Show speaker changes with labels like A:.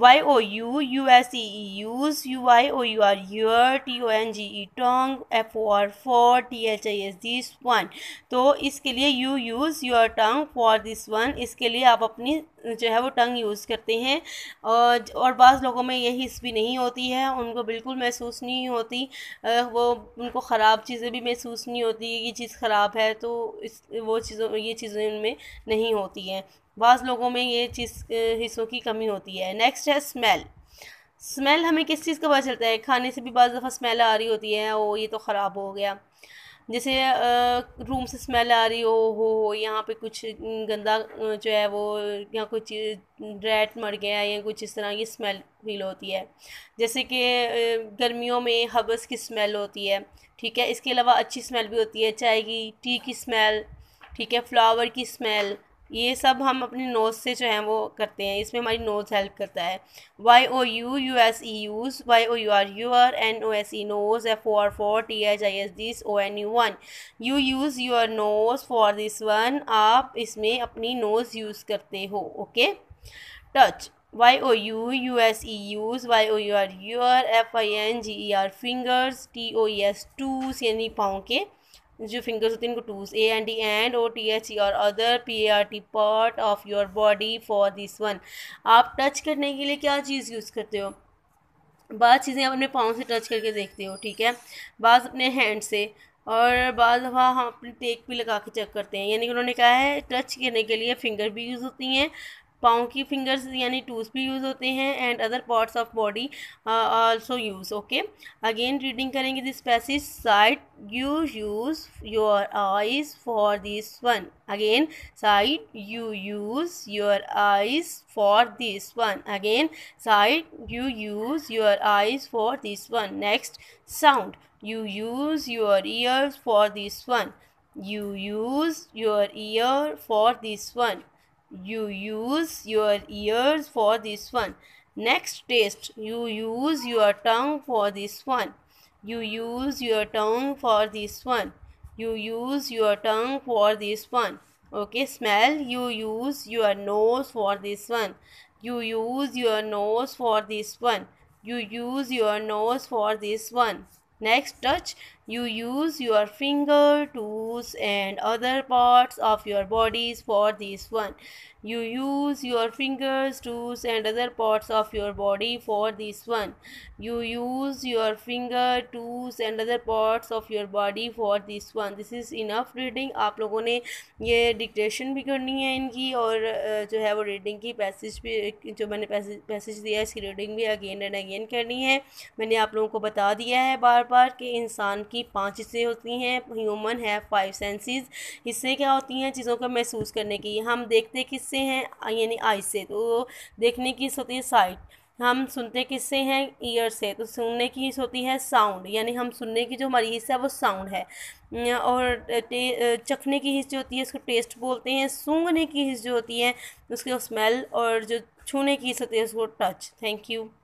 A: Y O U U S E E use U Y O U R your T O N G E tongue F O R for T H I S this one तो इसके लिए you use your tongue for this one इसके लिए आप अपनी जो है वो टंग यूज़ करते हैं और और बाज़ लोगों में यह हिस भी नहीं होती है उनको बिल्कुल महसूस नहीं होती वो उनको ख़राब चीज़ें भी महसूस नहीं होती ये चीज़ ख़राब है तो इस वो चीज़ों ये चीज़ें उनमें नहीं होती हैं बाज़ लोगों में ये चीज़ हिस्सों की कमी होती है नेक्स्ट है स्मेल स्मेल हमें किस चीज़ का पता चलता है खाने से भी बज़ दफ़ा स्मेल आ रही होती है ओ ये तो ख़राब हो गया जैसे रूम से स्मेल आ रही हो हो हो यहाँ पे कुछ गंदा जो है वो यहाँ कुछ रेट मर गया या कुछ इस तरह की स्मेल फील होती है जैसे कि गर्मियों में हबस की स्मेल होती है ठीक है इसके अलावा अच्छी स्मेल भी होती है चाय की टी की स्मेल ठीक है फ्लावर की स्मेल ये सब हम अपने नोज से जो है वो करते हैं इसमें हमारी नोज हेल्प करता है Y O U U S E use Y O U R U R N O S E nose F O R for T H I S this O N U one you use your nose for this one आप इसमें अपनी nose use करते हो okay touch Y O U U S E use Y O U R your F I N G E R fingers T O S to यानी पाओ के जो fingers होते हैं इनको toes A and D and O T H E और other P A R T part of your body for this one आप touch करने के लिए क्या चीज़ यूज़ करते हो बाद चीज़ें आप अपने पाँव से टच करके देखते हो ठीक है बाद अपने हैंड से और बाद हम हम अपनी टेक भी लगा के चेक करते हैं यानी कि उन्होंने कहा है टच करने के लिए फ़िंगर भी यूज़ होती हैं पाँव की फिंगर्स यानी टूल्स भी यूज़ होते हैं and other parts of body also use okay again reading करेंगे this passage sight you use your eyes for this one again sight you use your eyes for this one again sight you use your eyes for this one next sound you use your ears for this one you use your ear for this one You use your ears for this one. Next taste. You use your tongue for this one. You use your tongue for this one. You use your tongue for this one. Okay, smell. You use your nose for this one. You use your nose for this one. You use your nose for this one. Next, touch. You use your finger, toes and other parts of your bodies for this one. You use your fingers, toes and other parts of your body for this one. You use your finger, toes and other parts of your body for this one. This is enough reading aap logo ne ye dictation bhi karni hai inki aur jo hai wo reading ki passage bhi jo maine passage diya hai iski reading bhi again and again karni hai maine aap logo ko bata diya hai bar bar ki insaan ki की पांच हिस्से होती हैं human है five senses हिस्से क्या होती हैं चीज़ों को महसूस करने की हम देखते किससे हैं यानी आई से तो देखने की होती है साइट हम सुनते किससे हैं ईयर से तो सुनने की होती है साउंड यानी हम सुनने की जो हमारी हिस्सा है वो साउंड है और चखने की हिस्स जो होती है उसको टेस्ट बोलते हैं सूंघने की हिस्स जो होती है उसके स्मेल और जो छूने की हिस्स होती है उसको टच थैंक यू